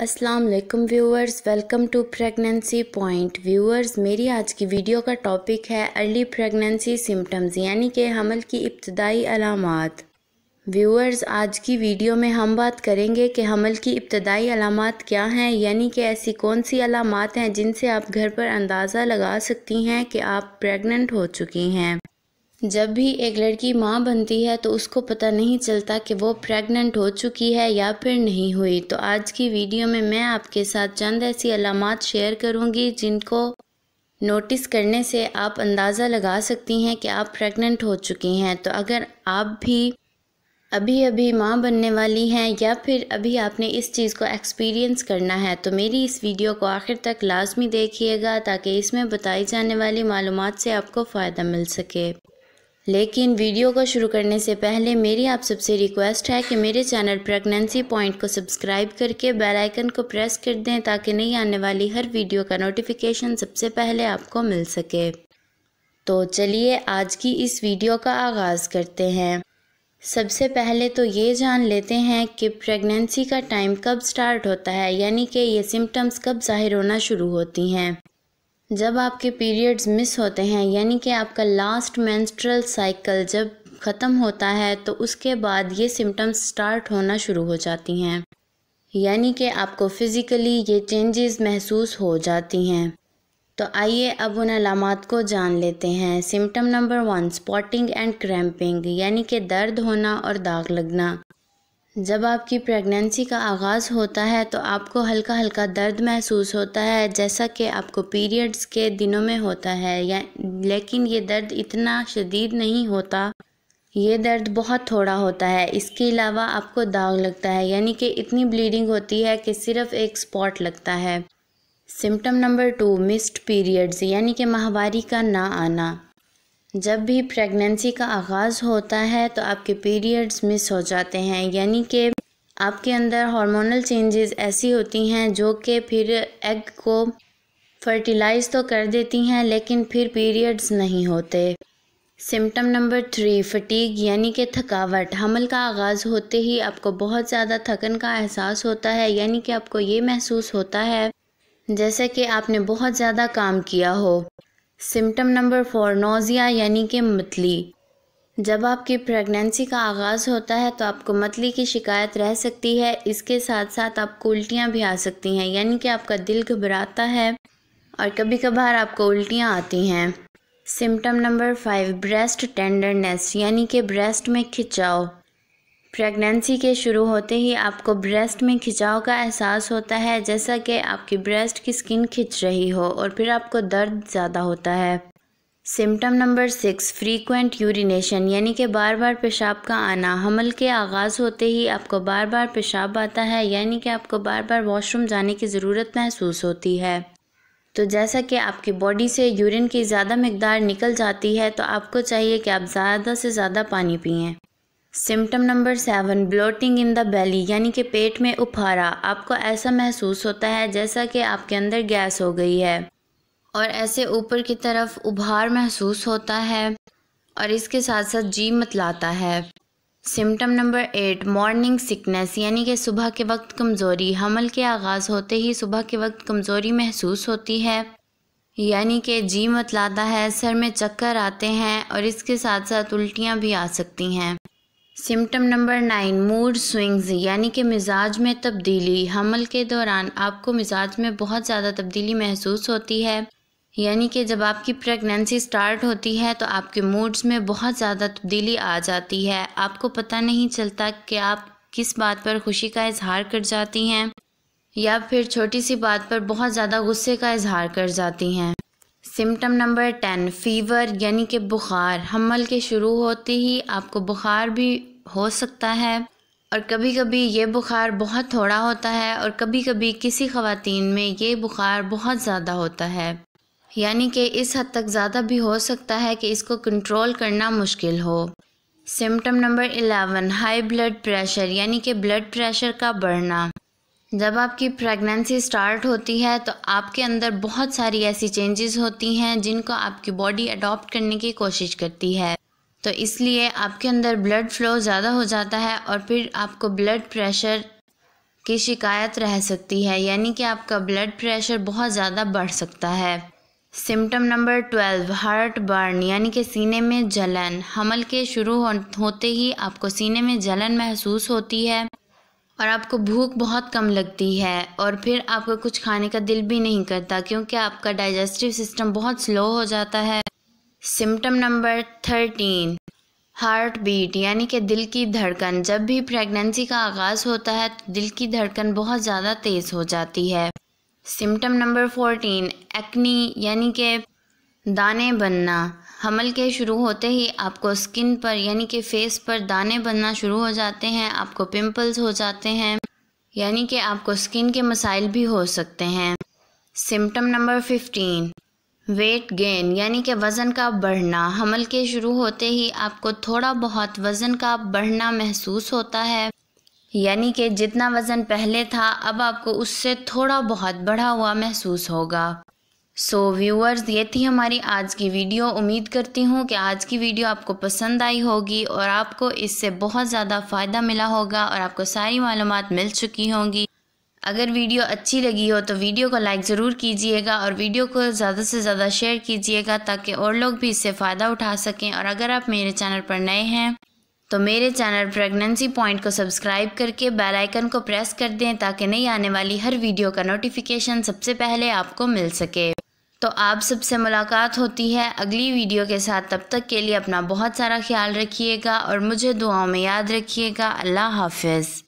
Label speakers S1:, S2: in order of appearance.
S1: Aslam viewers welcome to pregnancy point viewers मेरी आज की वीडियो का टॉपिक है अर्ली प्रेगनेंसी सिम्टम्स यानी कि हमल की इब्तदाई अलामत व्यूअर्स आज की वीडियो में हम बात करेंगे कि हमल की इब्तदाई अलामत क्या हैं यानी कि ऐसी कौन सी अलामत हैं जिनसे आप घर पर अंदाज़ा लगा सकती हैं कि आप प्रेगनेंट हो चुकी हैं जब भी एक लड़की माँ बनती है तो उसको पता नहीं चलता कि वो प्रेग्नेंट हो चुकी है या फिर नहीं हुई तो आज की वीडियो में मैं आपके साथ चंद ऐसी अलामत शेयर करूँगी जिनको नोटिस करने से आप अंदाज़ा लगा सकती हैं कि आप प्रेग्नेंट हो चुकी हैं तो अगर आप भी अभी अभी माँ बनने वाली हैं या फिर अभी आपने इस चीज़ को एक्सपीरियंस करना है तो मेरी इस वीडियो को आखिर तक लाजमी देखिएगा ताकि इसमें बताई जाने वाली मालूम से आपको फ़ायदा मिल सके लेकिन वीडियो को शुरू करने से पहले मेरी आप सबसे रिक्वेस्ट है कि मेरे चैनल प्रेगनेंसी पॉइंट को सब्सक्राइब करके बेल आइकन को प्रेस कर दें ताकि नई आने वाली हर वीडियो का नोटिफिकेशन सबसे पहले आपको मिल सके तो चलिए आज की इस वीडियो का आगाज़ करते हैं सबसे पहले तो ये जान लेते हैं कि प्रेगनेंसी का टाइम कब स्टार्ट होता है यानी कि ये सिम्टम्स कब ज़ाहिर होना शुरू होती हैं जब आपके पीरियड्स मिस होते हैं यानी कि आपका लास्ट मेंस्ट्रुअल साइकिल जब ख़त्म होता है तो उसके बाद ये सिम्टम्स स्टार्ट होना शुरू हो जाती हैं यानी कि आपको फ़िज़िकली ये चेंजेस महसूस हो जाती हैं तो आइए अब उन अलामत को जान लेते हैं symptom number one spotting and cramping यानी कि दर्द होना और दाग लगना जब आपकी प्रेगनेंसी का आगाज़ होता है तो आपको हल्का हल्का दर्द महसूस होता है जैसा कि आपको पीरियड्स के दिनों में होता है या लेकिन ये दर्द इतना शदीद नहीं होता ये दर्द बहुत थोड़ा होता है इसके अलावा आपको दाग लगता है यानी कि इतनी ब्लीडिंग होती है कि सिर्फ एक स्पॉट लगता है symptom number two missed periods यानी कि माहवारी का ना आना जब भी प्रेगनेंसी का आगाज़ होता है तो आपके पीरियड्स मिस हो जाते हैं यानी कि आपके अंदर हार्मोनल चेंजेस ऐसी होती हैं जो कि फिर एग को फर्टिलाइज़ तो कर देती हैं लेकिन फिर पीरियड्स नहीं होते सिम्टम नंबर थ्री फटीग यानी कि थकावट हमल का आगाज़ होते ही आपको बहुत ज़्यादा थकन का एहसास होता है यानी कि आपको ये महसूस होता है जैसे कि आपने बहुत ज़्यादा काम किया हो सिम्टम नंबर फोर नोज़िया यानी कि मतली जब आपकी प्रेगनेंसी का आगाज़ होता है तो आपको मतली की शिकायत रह सकती है इसके साथ साथ आपको उल्टियाँ भी आ सकती हैं यानी कि आपका दिल घबराता है और कभी कभार आपको उल्टियाँ आती हैं symptom number five breast tenderness यानी कि ब्रेस्ट में खिंचाव प्रेगनेंसी के शुरू होते ही आपको ब्रेस्ट में खिंचाव का एहसास होता है जैसा कि आपकी ब्रेस्ट की स्किन खिंच रही हो और फिर आपको दर्द ज़्यादा होता है symptom number six frequent urination यानी कि बार बार पेशाब का आना हमल के आगाज़ होते ही आपको बार बार पेशाब आता है यानी कि आपको बार बार वॉशरूम जाने की ज़रूरत महसूस होती है तो जैसा कि आपकी बॉडी से यूरिन की ज़्यादा मकदार निकल जाती है तो आपको चाहिए कि आप ज़्यादा से ज़्यादा पानी पिएँ symptom number seven bloating in the belly यानी कि पेट में उफारा आपको ऐसा महसूस होता है जैसा कि आपके अंदर गैस हो गई है और ऐसे ऊपर की तरफ उभार महसूस होता है और इसके साथ साथ जी मतलाता है symptom number eight morning sickness यानी कि सुबह के वक्त कमज़ोरी हमल के आगाज़ होते ही सुबह के वक्त कमज़ोरी महसूस होती है यानी कि जी मतलाता है सर में चक्कर आते हैं और इसके साथ साथ उल्टियाँ भी आ सकती हैं symptom number nine mood swings यानी कि मिजाज में तब्दीली हमल के दौरान आपको मिजाज में बहुत ज़्यादा तब्दीली महसूस होती है यानी कि जब आपकी प्रेगनेंसी स्टार्ट होती है तो आपके मूड्स में बहुत ज़्यादा तब्दीली आ जाती है आपको पता नहीं चलता कि आप किस बात पर खुशी का इजहार कर जाती हैं या फिर छोटी सी बात पर बहुत ज़्यादा गुस्से का इजहार कर जाती हैं सिम्टम नंबर टेन फीवर यानी कि बुखार हमल के शुरू होते ही आपको बुखार भी हो सकता है और कभी कभी ये बुखार बहुत थोड़ा होता है और कभी कभी किसी खवतिन में ये बुखार बहुत ज़्यादा होता है यानी कि इस हद तक ज़्यादा भी हो सकता है कि इसको कंट्रोल करना मुश्किल हो symptom number eleven high blood pressure यानी कि ब्लड प्रेशर का बढ़ना जब आपकी प्रेगनेंसी स्टार्ट होती है तो आपके अंदर बहुत सारी ऐसी चेंजेस होती हैं जिनको आपकी बॉडी अडॉप्ट करने की कोशिश करती है तो इसलिए आपके अंदर ब्लड फ्लो ज़्यादा हो जाता है और फिर आपको ब्लड प्रेशर की शिकायत रह सकती है यानी कि आपका ब्लड प्रेशर बहुत ज़्यादा बढ़ सकता है symptom number twelve heartburn यानी कि सीने में जलन हमल के शुरू होते ही आपको सीने में जलन महसूस होती है और आपको भूख बहुत कम लगती है और फिर आपको कुछ खाने का दिल भी नहीं करता क्योंकि आपका डाइजेस्टिव सिस्टम बहुत स्लो हो जाता है symptom number thirteen heartbeat यानी कि दिल की धड़कन जब भी प्रेगनेंसी का आगाज़ होता है तो दिल की धड़कन बहुत ज़्यादा तेज़ हो जाती है सिम्टम नंबर फोर्टीन एक्नी यानी कि दाने बनना हमल के शुरू होते ही आपको स्किन पर यानी कि फेस पर दाने बनना शुरू हो जाते हैं आपको पिंपल्स हो जाते हैं यानी कि आपको स्किन के मसाइल भी हो सकते हैं symptom number fifteen weight gain यानी कि वज़न का बढ़ना हमल के शुरू होते ही आपको थोड़ा बहुत वज़न का बढ़ना महसूस होता है यानी कि जितना वज़न पहले था अब आपको उससे थोड़ा बहुत बढ़ा हुआ महसूस होगा सो so, व्यूअर्स ये थी हमारी आज की वीडियो उम्मीद करती हूँ कि आज की वीडियो आपको पसंद आई होगी और आपको इससे बहुत ज़्यादा फ़ायदा मिला होगा और आपको सारी मालूम मिल चुकी होंगी अगर वीडियो अच्छी लगी हो तो वीडियो को लाइक ज़रूर कीजिएगा और वीडियो को ज़्यादा से ज़्यादा शेयर कीजिएगा ताकि और लोग भी इससे फ़ायदा उठा सकें और अगर आप मेरे चैनल पर नए हैं तो मेरे चैनल प्रेगनेंसी पॉइंट को सब्सक्राइब करके बेल आइकन को प्रेस कर दें ताकि नई आने वाली हर वीडियो का नोटिफिकेशन सबसे पहले आपको मिल सके तो आप सबसे मुलाकात होती है अगली वीडियो के साथ तब तक के लिए अपना बहुत सारा ख्याल रखिएगा और मुझे दुआओं में याद रखिएगा अल्लाह हाफिज़